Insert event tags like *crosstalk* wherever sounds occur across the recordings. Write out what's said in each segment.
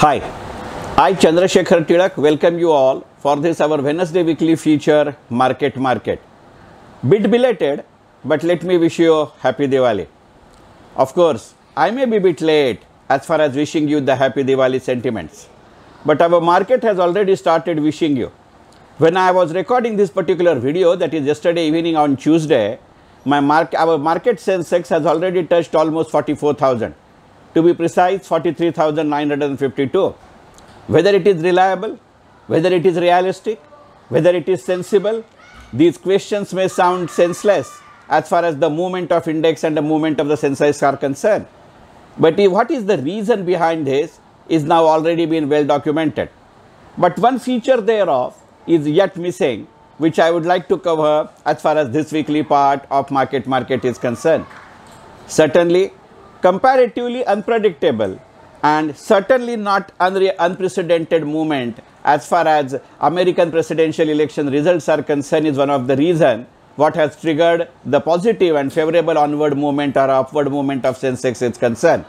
Hi, I Chandrasekhar Tilak welcome you all for this our Wednesday weekly feature Market Market. Bit belated, but let me wish you happy Diwali. Of course, I may be bit late as far as wishing you the happy Diwali sentiments, but our market has already started wishing you. When I was recording this particular video that is yesterday evening on Tuesday, my mar our market sensex has already touched almost 44,000 to be precise 43,952. Whether it is reliable, whether it is realistic, whether it is sensible, these questions may sound senseless as far as the movement of index and the movement of the sensors are concerned. But what is the reason behind this is now already been well documented. But one feature thereof is yet missing which I would like to cover as far as this weekly part of market market is concerned. Certainly comparatively unpredictable and certainly not unprecedented movement as far as American presidential election results are concerned is one of the reason what has triggered the positive and favorable onward movement or upward movement of Sensex is concerned.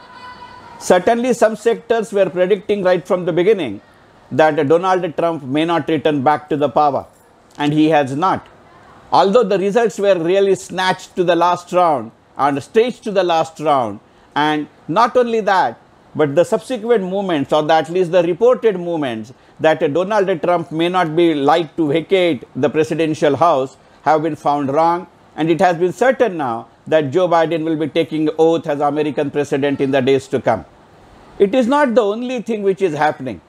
Certainly some sectors were predicting right from the beginning that Donald Trump may not return back to the power and he has not. Although the results were really snatched to the last round and staged to the last round and not only that, but the subsequent movements or the, at least the reported movements that uh, Donald Trump may not be like to vacate the presidential house have been found wrong and it has been certain now that Joe Biden will be taking oath as American president in the days to come. It is not the only thing which is happening.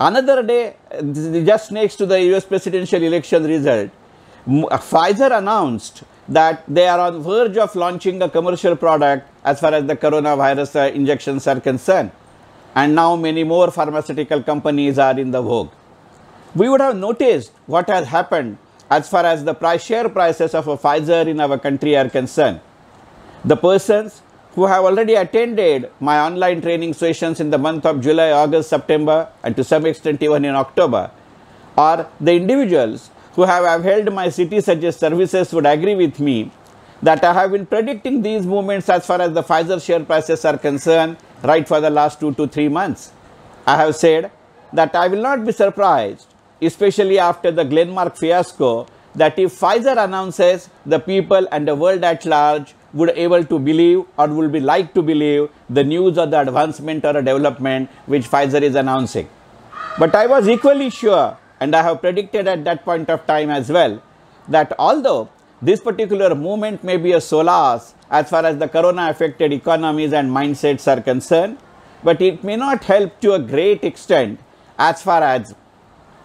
Another day, just next to the US presidential election result, Pfizer announced that they are on verge of launching a commercial product as far as the coronavirus uh, injections are concerned. And now many more pharmaceutical companies are in the vogue. We would have noticed what has happened as far as the price share prices of Pfizer in our country are concerned. The persons who have already attended my online training sessions in the month of July, August, September, and to some extent even in October, are the individuals who have held my city such services would agree with me that I have been predicting these movements as far as the Pfizer share prices are concerned right for the last two to three months. I have said that I will not be surprised, especially after the Glenmark fiasco, that if Pfizer announces, the people and the world at large would able to believe or would be like to believe the news or the advancement or a development which Pfizer is announcing. But I was equally sure and I have predicted at that point of time as well that although this particular movement may be a solace as far as the corona affected economies and mindsets are concerned, but it may not help to a great extent as far as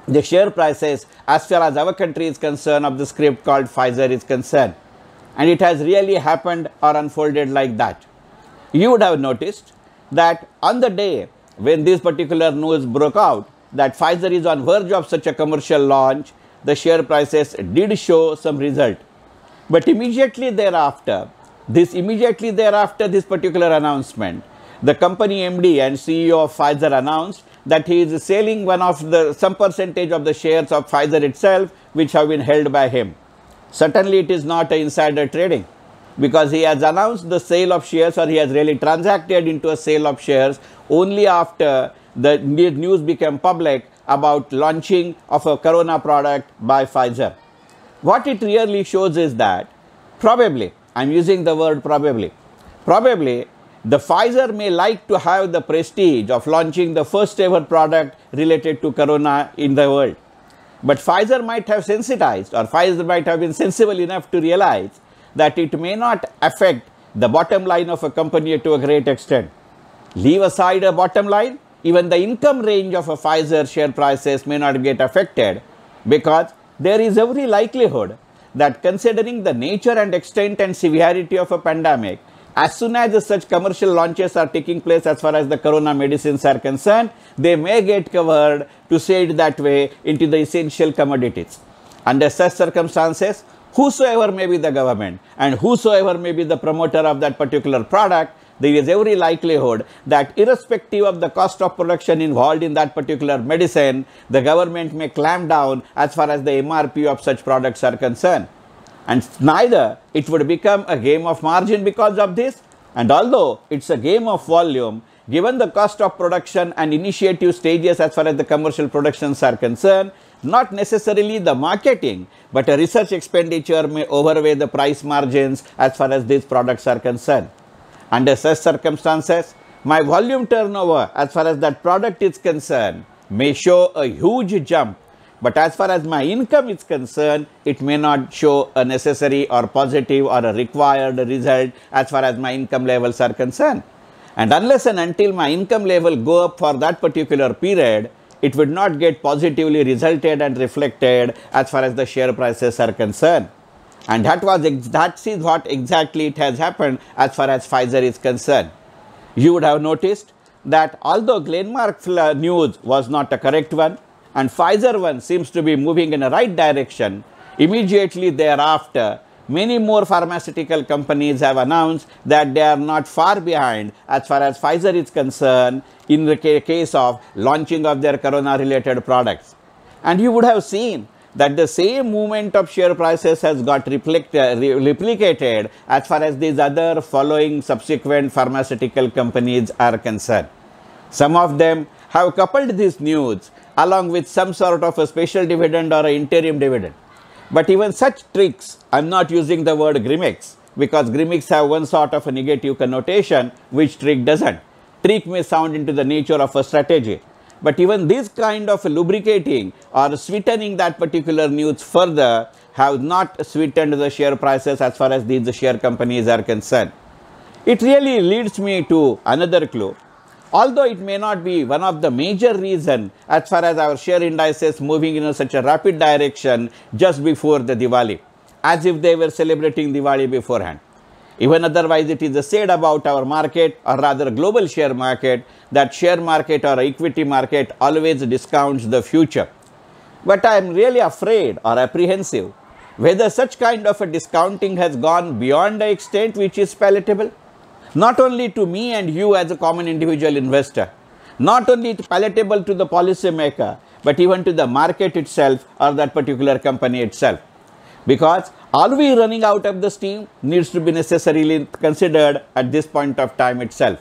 the share prices as far as our country is concerned of the script called Pfizer is concerned. And it has really happened or unfolded like that. You would have noticed that on the day when this particular news broke out, that Pfizer is on verge of such a commercial launch, the share prices did show some result. But immediately thereafter, this immediately thereafter this particular announcement, the company MD and CEO of Pfizer announced that he is selling one of the some percentage of the shares of Pfizer itself which have been held by him. Certainly it is not insider trading because he has announced the sale of shares or he has really transacted into a sale of shares only after the news became public about launching of a corona product by Pfizer. What it really shows is that probably, I'm using the word probably, probably the Pfizer may like to have the prestige of launching the first ever product related to corona in the world. But Pfizer might have sensitized or Pfizer might have been sensible enough to realize that it may not affect the bottom line of a company to a great extent. Leave aside a bottom line, even the income range of a Pfizer share prices may not get affected because there is every likelihood that considering the nature and extent and severity of a pandemic, as soon as such commercial launches are taking place as far as the corona medicines are concerned, they may get covered to say it that way into the essential commodities. Under such circumstances, whosoever may be the government and whosoever may be the promoter of that particular product there is every likelihood that irrespective of the cost of production involved in that particular medicine, the government may clamp down as far as the MRP of such products are concerned. And neither it would become a game of margin because of this. And although it's a game of volume, given the cost of production and initiative stages as far as the commercial productions are concerned, not necessarily the marketing, but a research expenditure may overweigh the price margins as far as these products are concerned. Under such circumstances, my volume turnover as far as that product is concerned may show a huge jump, but as far as my income is concerned, it may not show a necessary or positive or a required result as far as my income levels are concerned. And unless and until my income level go up for that particular period, it would not get positively resulted and reflected as far as the share prices are concerned. And that was that is what exactly it has happened as far as Pfizer is concerned. You would have noticed that although Glenmark's uh, news was not a correct one and Pfizer one seems to be moving in the right direction, immediately thereafter many more pharmaceutical companies have announced that they are not far behind as far as Pfizer is concerned in the case of launching of their corona related products. And you would have seen that the same movement of share prices has got replicated as far as these other following subsequent pharmaceutical companies are concerned. Some of them have coupled these news along with some sort of a special dividend or an interim dividend. But even such tricks, I am not using the word gimmicks because gimmicks have one sort of a negative connotation which trick doesn't. Trick may sound into the nature of a strategy but even this kind of lubricating or sweetening that particular news further have not sweetened the share prices as far as these share companies are concerned. It really leads me to another clue. Although it may not be one of the major reason as far as our share indices moving in such a rapid direction just before the Diwali, as if they were celebrating Diwali beforehand. Even otherwise, it is said about our market or rather global share market that share market or equity market always discounts the future. But I am really afraid or apprehensive whether such kind of a discounting has gone beyond the extent which is palatable, not only to me and you as a common individual investor, not only palatable to the policymaker, but even to the market itself or that particular company itself. Because are we running out of the steam needs to be necessarily considered at this point of time itself.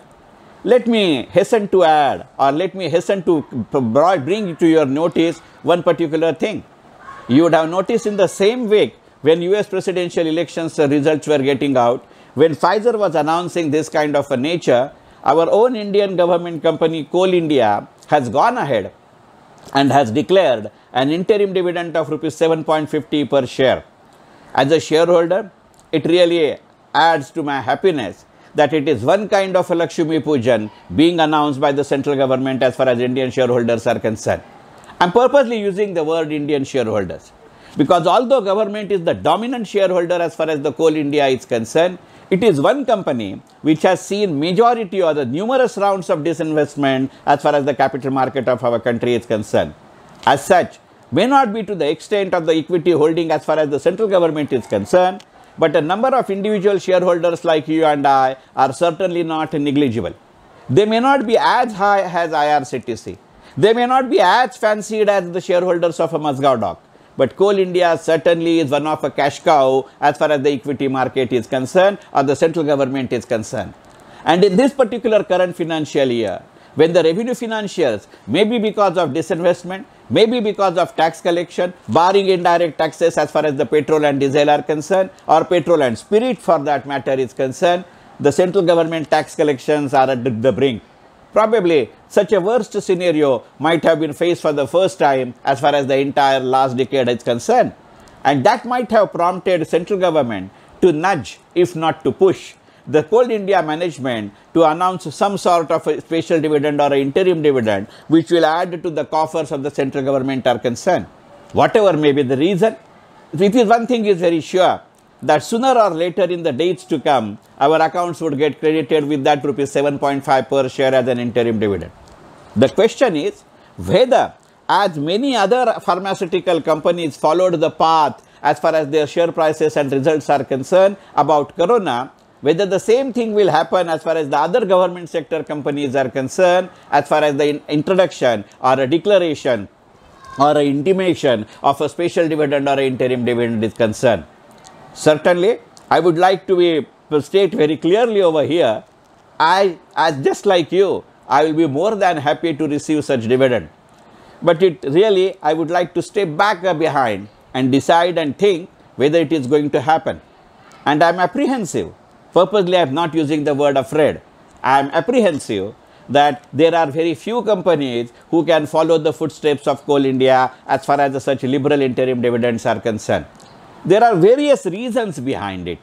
Let me hasten to add or let me hasten to bring to your notice one particular thing. You would have noticed in the same week when US presidential elections results were getting out, when Pfizer was announcing this kind of a nature, our own Indian government company Coal India has gone ahead and has declared an interim dividend of rupees 7.50 per share. As a shareholder, it really adds to my happiness that it is one kind of a Lakshmi Pujan being announced by the central government as far as Indian shareholders are concerned. I'm purposely using the word Indian shareholders because although government is the dominant shareholder as far as the coal India is concerned, it is one company which has seen majority or the numerous rounds of disinvestment as far as the capital market of our country is concerned. As such, may not be to the extent of the equity holding as far as the central government is concerned, but a number of individual shareholders like you and I are certainly not negligible. They may not be as high as IRCTC. They may not be as fancied as the shareholders of a Musgao dock. But Coal India certainly is one of a cash cow as far as the equity market is concerned or the central government is concerned. And in this particular current financial year, when the revenue may maybe because of disinvestment, maybe because of tax collection, barring indirect taxes as far as the petrol and diesel are concerned or petrol and spirit for that matter is concerned, the central government tax collections are at the brink. Probably such a worst scenario might have been faced for the first time as far as the entire last decade is concerned. And that might have prompted central government to nudge if not to push the Coal India management to announce some sort of a special dividend or interim dividend which will add to the coffers of the central government are concerned. Whatever may be the reason, it is one thing is very sure that sooner or later in the dates to come, our accounts would get credited with that rupees 7.5 per share as an interim dividend. The question is whether as many other pharmaceutical companies followed the path as far as their share prices and results are concerned about corona, whether the same thing will happen as far as the other government sector companies are concerned, as far as the in introduction or a declaration or an intimation of a special dividend or interim dividend is concerned. Certainly, I would like to be state very clearly over here, I, as just like you, I will be more than happy to receive such dividend. But it really, I would like to step back behind and decide and think whether it is going to happen. And I am apprehensive Purposely, I am not using the word afraid. I am apprehensive that there are very few companies who can follow the footsteps of Coal India as far as such liberal interim dividends are concerned. There are various reasons behind it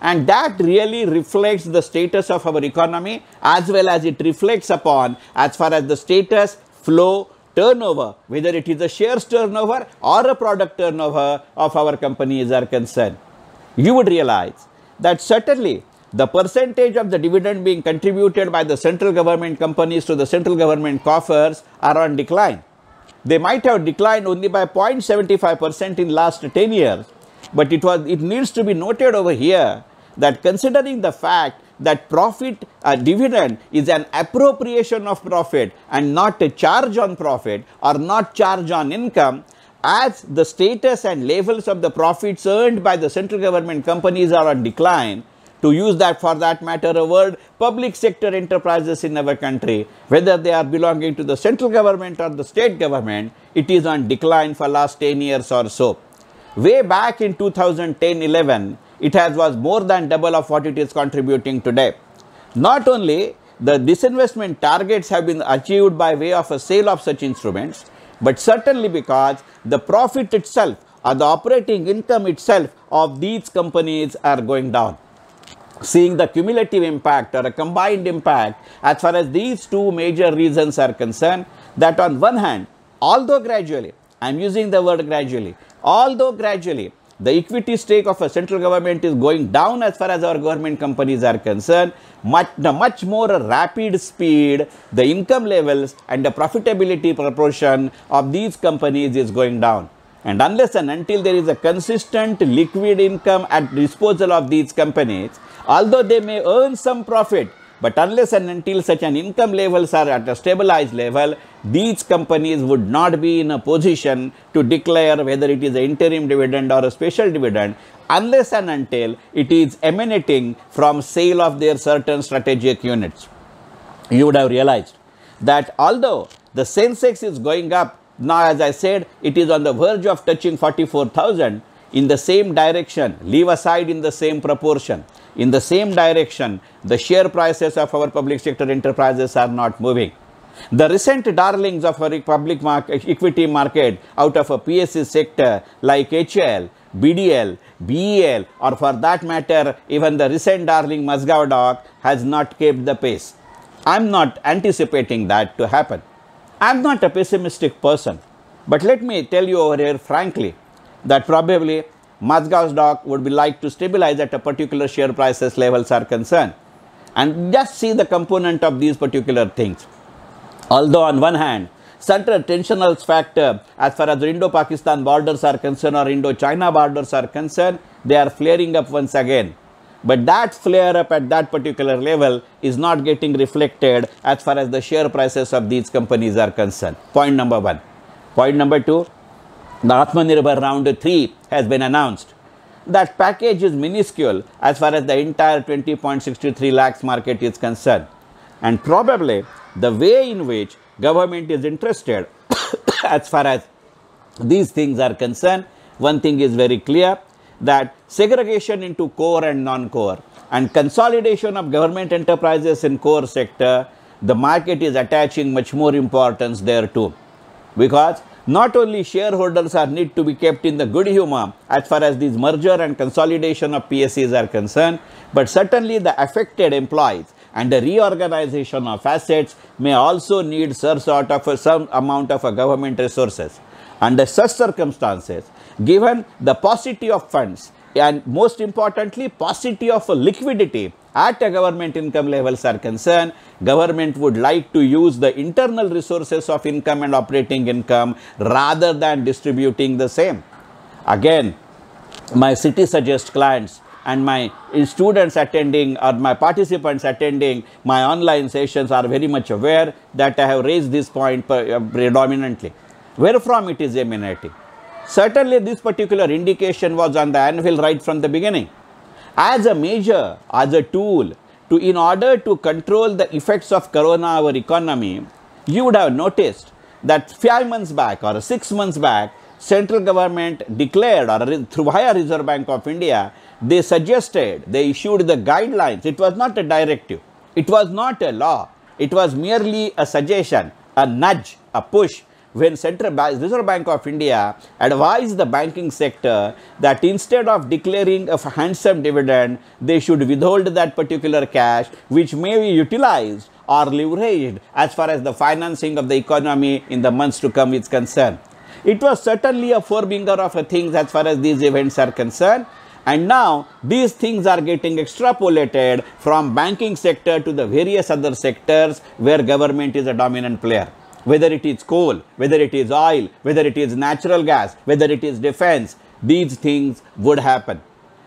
and that really reflects the status of our economy as well as it reflects upon as far as the status, flow, turnover, whether it is a shares turnover or a product turnover of our companies are concerned. You would realize that certainly the percentage of the dividend being contributed by the central government companies to the central government coffers are on decline. They might have declined only by 0.75% in last 10 years, but it, was, it needs to be noted over here that considering the fact that profit uh, dividend is an appropriation of profit and not a charge on profit or not charge on income, as the status and levels of the profits earned by the central government companies are on decline, to use that for that matter a word public sector enterprises in our country whether they are belonging to the central government or the state government it is on decline for last 10 years or so way back in 2010-11 it has was more than double of what it is contributing today not only the disinvestment targets have been achieved by way of a sale of such instruments but certainly because the profit itself or the operating income itself of these companies are going down seeing the cumulative impact or a combined impact as far as these two major reasons are concerned that on one hand although gradually i am using the word gradually although gradually the equity stake of a central government is going down as far as our government companies are concerned much much more rapid speed the income levels and the profitability proportion of these companies is going down and unless and until there is a consistent liquid income at disposal of these companies although they may earn some profit, but unless and until such an income levels are at a stabilized level, these companies would not be in a position to declare whether it is an interim dividend or a special dividend unless and until it is emanating from sale of their certain strategic units. You would have realized that although the Sensex is going up, now as I said, it is on the verge of touching 44,000 in the same direction, leave aside in the same proportion in the same direction, the share prices of our public sector enterprises are not moving. The recent darlings of our public market, equity market out of a PSC sector like HL, BDL, BEL or for that matter even the recent darling Musgov Dock, has not kept the pace. I am not anticipating that to happen. I am not a pessimistic person but let me tell you over here frankly that probably Mazgao's dog would be like to stabilize at a particular share prices levels are concerned. And just see the component of these particular things. Although on one hand, central tensional factor as far as Indo-Pakistan borders are concerned or Indo-China borders are concerned, they are flaring up once again. But that flare up at that particular level is not getting reflected as far as the share prices of these companies are concerned. Point number one. Point number two, the Atmanirbhar Round 3 has been announced. That package is minuscule as far as the entire 20.63 lakhs market is concerned. And probably the way in which government is interested *coughs* as far as these things are concerned, one thing is very clear that segregation into core and non-core and consolidation of government enterprises in core sector, the market is attaching much more importance there too. Because not only shareholders are need to be kept in the good humor as far as these merger and consolidation of PSCs are concerned, but certainly the affected employees and the reorganization of assets may also need some sort of a, some amount of a government resources. Under such circumstances, given the paucity of funds and most importantly paucity of liquidity at a government income levels are concerned, government would like to use the internal resources of income and operating income rather than distributing the same. Again, my city suggest clients and my students attending or my participants attending my online sessions are very much aware that I have raised this point uh, predominantly. Where from it is emanating? Certainly this particular indication was on the anvil right from the beginning. As a measure, as a tool to in order to control the effects of corona our economy, you would have noticed that 5 months back or 6 months back, central government declared or through higher reserve bank of India, they suggested, they issued the guidelines. It was not a directive. It was not a law. It was merely a suggestion, a nudge, a push when Central Bank, Reserve Bank of India advised the banking sector that instead of declaring a handsome dividend, they should withhold that particular cash which may be utilized or leveraged as far as the financing of the economy in the months to come is concerned. It was certainly a forebinger of things as far as these events are concerned. And now these things are getting extrapolated from banking sector to the various other sectors where government is a dominant player whether it is coal, whether it is oil, whether it is natural gas, whether it is defense, these things would happen.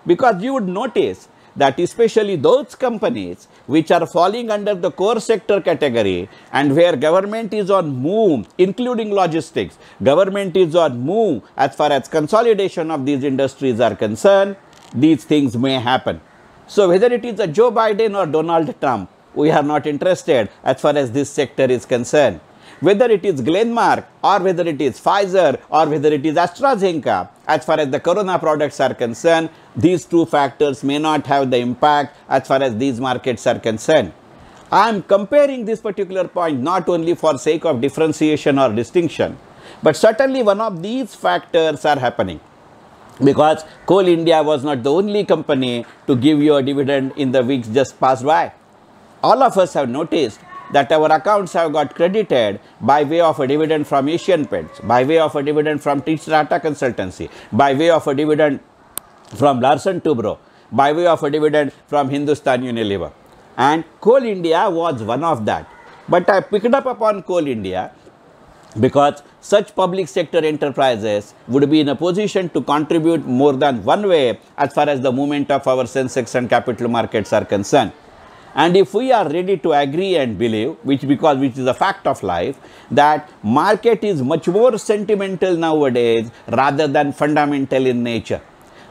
Because you would notice that especially those companies which are falling under the core sector category and where government is on move including logistics government is on move as far as consolidation of these industries are concerned these things may happen so whether it is a joe biden or donald trump we are not interested as far as this sector is concerned whether it is Glenmark or whether it is Pfizer or whether it is AstraZeneca, as far as the corona products are concerned, these two factors may not have the impact as far as these markets are concerned. I am comparing this particular point not only for sake of differentiation or distinction, but certainly one of these factors are happening because Coal India was not the only company to give you a dividend in the weeks just passed by. All of us have noticed that our accounts have got credited by way of a dividend from Asian Pets, by way of a dividend from Teach Tata Consultancy, by way of a dividend from Larsen Tubro, by way of a dividend from Hindustan Unilever. And Coal India was one of that. But I picked up upon Coal India because such public sector enterprises would be in a position to contribute more than one way as far as the movement of our Sensex and capital markets are concerned. And if we are ready to agree and believe, which because which is a fact of life, that market is much more sentimental nowadays rather than fundamental in nature.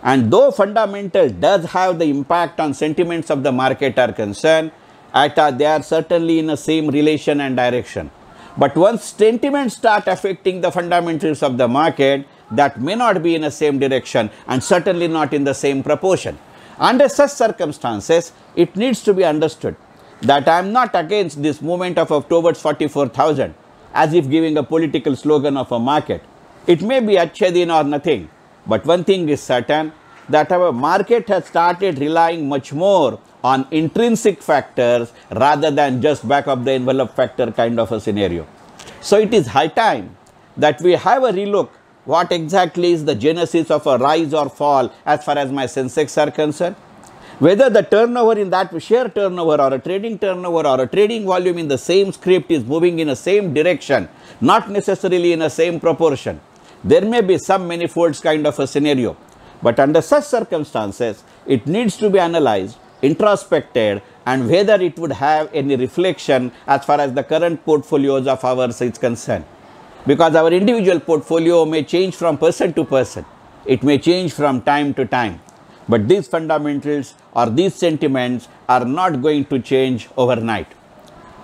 And though fundamental does have the impact on sentiments of the market are concerned, at a, uh, they are certainly in the same relation and direction. But once sentiments start affecting the fundamentals of the market, that may not be in the same direction and certainly not in the same proportion. Under such circumstances, it needs to be understood that I am not against this movement of, towards 44,000 as if giving a political slogan of a market. It may be Achadin or nothing, but one thing is certain that our market has started relying much more on intrinsic factors rather than just back of the envelope factor kind of a scenario. So it is high time that we have a relook what exactly is the genesis of a rise or fall as far as my Sensex are concerned. Whether the turnover in that share turnover or a trading turnover or a trading volume in the same script is moving in the same direction, not necessarily in the same proportion. There may be some manifolds kind of a scenario. But under such circumstances, it needs to be analyzed, introspected and whether it would have any reflection as far as the current portfolios of ours is concerned because our individual portfolio may change from person to person, it may change from time to time, but these fundamentals or these sentiments are not going to change overnight.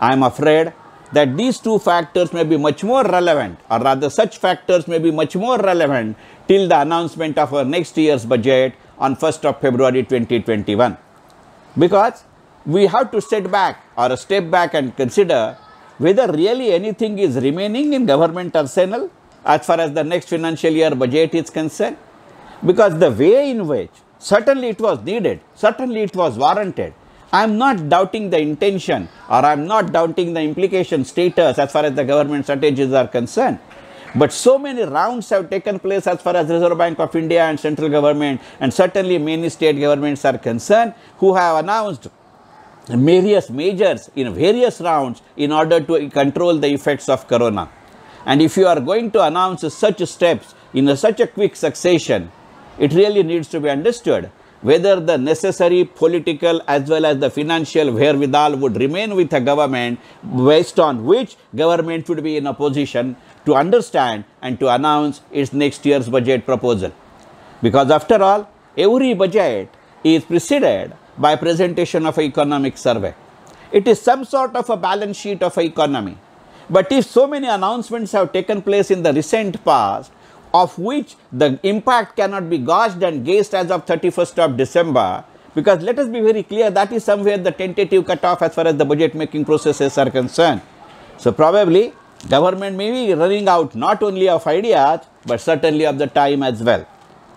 I am afraid that these two factors may be much more relevant or rather such factors may be much more relevant till the announcement of our next year's budget on 1st of February 2021 because we have to sit back or step back and consider whether really anything is remaining in government arsenal as far as the next financial year budget is concerned because the way in which certainly it was needed, certainly it was warranted. I am not doubting the intention or I am not doubting the implication status as far as the government strategies are concerned. But so many rounds have taken place as far as Reserve Bank of India and central government and certainly many state governments are concerned who have announced various measures in various rounds in order to control the effects of corona. And if you are going to announce such steps in a, such a quick succession, it really needs to be understood whether the necessary political as well as the financial wherewithal would remain with the government based on which government would be in a position to understand and to announce its next year's budget proposal. Because after all, every budget is preceded by presentation of an economic survey. It is some sort of a balance sheet of an economy. But if so many announcements have taken place in the recent past, of which the impact cannot be gauged and gauged as of 31st of December, because let us be very clear that is somewhere the tentative cutoff as far as the budget making processes are concerned. So probably government may be running out not only of ideas but certainly of the time as well.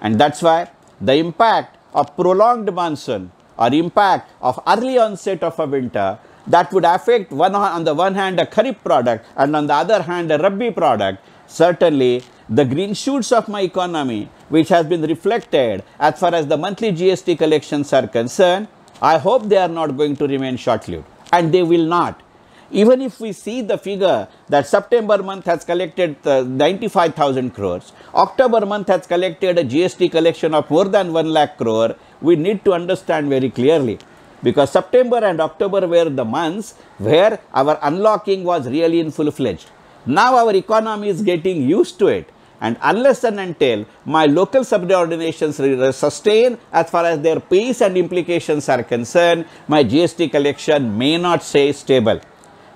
And that's why the impact of prolonged monsoon or impact of early onset of a winter that would affect one on the one hand a kharif product and on the other hand a rabi product certainly the green shoots of my economy which has been reflected as far as the monthly gst collections are concerned i hope they are not going to remain short lived and they will not even if we see the figure that September month has collected uh, 95,000 crores, October month has collected a GST collection of more than 1 lakh crore, we need to understand very clearly because September and October were the months where our unlocking was really in full fledged. Now our economy is getting used to it and unless and until my local subordinations sustain as far as their pace and implications are concerned, my GST collection may not stay stable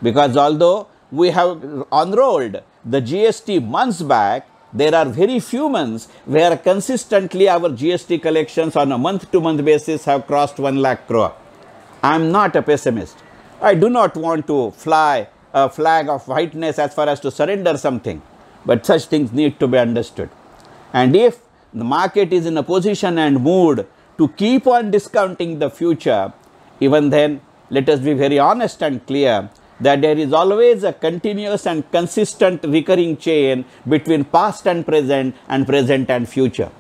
because although we have unrolled the GST months back, there are very few months where consistently our GST collections on a month to month basis have crossed 1 lakh crore. I am not a pessimist. I do not want to fly a flag of whiteness as far as to surrender something, but such things need to be understood. And if the market is in a position and mood to keep on discounting the future, even then let us be very honest and clear that there is always a continuous and consistent recurring chain between past and present and present and future.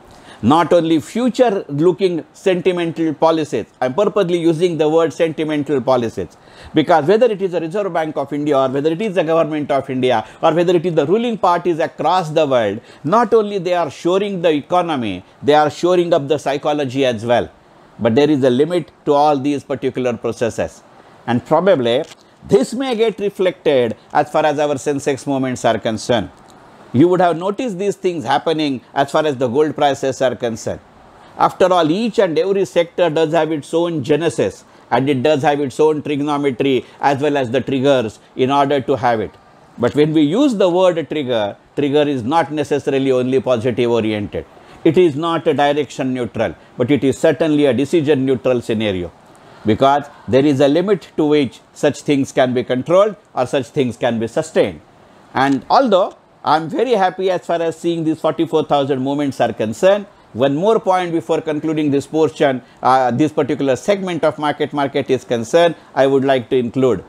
Not only future looking sentimental policies, I am purposely using the word sentimental policies because whether it is the Reserve Bank of India or whether it is the government of India or whether it is the ruling parties across the world, not only they are shoring the economy, they are shoring up the psychology as well. But there is a limit to all these particular processes and probably this may get reflected as far as our Sensex movements are concerned. You would have noticed these things happening as far as the gold prices are concerned. After all, each and every sector does have its own genesis and it does have its own trigonometry as well as the triggers in order to have it. But when we use the word trigger, trigger is not necessarily only positive oriented. It is not a direction neutral, but it is certainly a decision neutral scenario because there is a limit to which such things can be controlled or such things can be sustained. And although I am very happy as far as seeing these 44,000 movements are concerned, one more point before concluding this portion, uh, this particular segment of market market is concerned, I would like to include.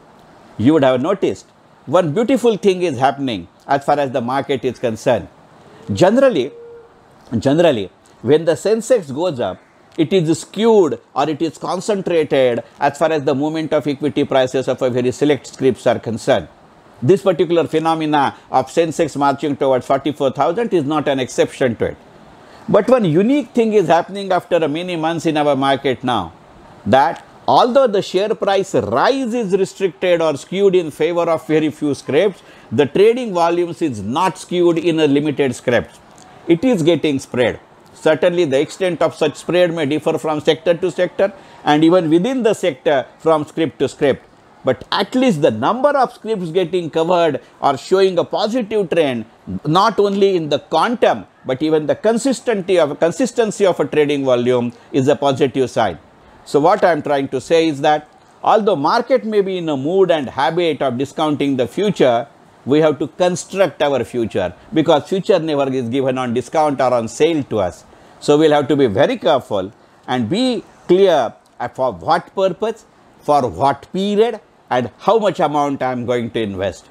You would have noticed one beautiful thing is happening as far as the market is concerned. Generally, generally when the Sensex goes up, it is skewed or it is concentrated as far as the movement of equity prices of a very select scripts are concerned. This particular phenomena of Sensex marching towards 44,000 is not an exception to it. But one unique thing is happening after many months in our market now that although the share price rise is restricted or skewed in favor of very few scraps, the trading volumes is not skewed in a limited scraps. It is getting spread. Certainly the extent of such spread may differ from sector to sector and even within the sector from script to script. But at least the number of scripts getting covered are showing a positive trend not only in the quantum but even the consistency of consistency of a trading volume is a positive sign. So what I am trying to say is that although market may be in a mood and habit of discounting the future, we have to construct our future because future never is given on discount or on sale to us. So, we will have to be very careful and be clear for what purpose, for what period and how much amount I am going to invest.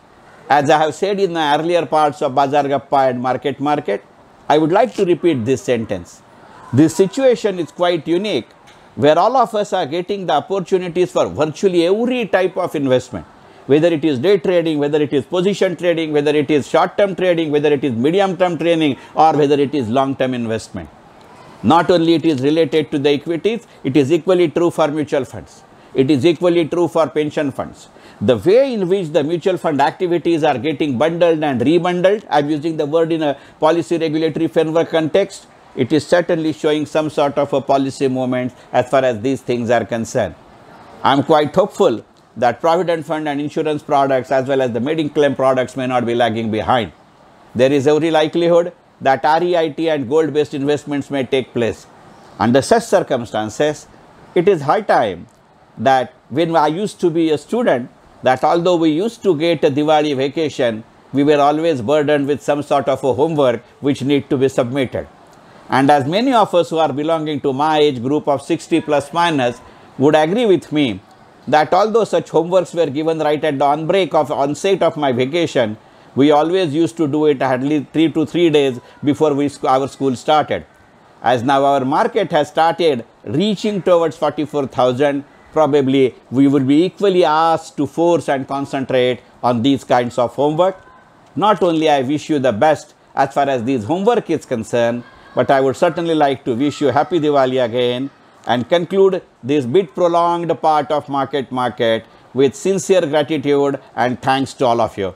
As I have said in the earlier parts of Bazar Gappa and Market Market, I would like to repeat this sentence. This situation is quite unique where all of us are getting the opportunities for virtually every type of investment whether it is day trading, whether it is position trading, whether it is short term trading, whether it is medium term trading or whether it is long term investment. Not only it is related to the equities, it is equally true for mutual funds. It is equally true for pension funds. The way in which the mutual fund activities are getting bundled and rebundled, I am using the word in a policy regulatory framework context, it is certainly showing some sort of a policy movement as far as these things are concerned. I am quite hopeful that provident fund and insurance products as well as the medical claim products may not be lagging behind. There is every likelihood that REIT and gold based investments may take place. Under such circumstances, it is high time that when I used to be a student, that although we used to get a Diwali vacation, we were always burdened with some sort of a homework which need to be submitted. And as many of us who are belonging to my age group of 60 plus minus would agree with me that although such homeworks were given right at the break of onset of my vacation, we always used to do it at least three to three days before we, our school started. As now our market has started reaching towards 44,000, probably we will be equally asked to force and concentrate on these kinds of homework. Not only I wish you the best as far as these homework is concerned, but I would certainly like to wish you happy Diwali again and conclude this bit prolonged part of Market Market with sincere gratitude and thanks to all of you.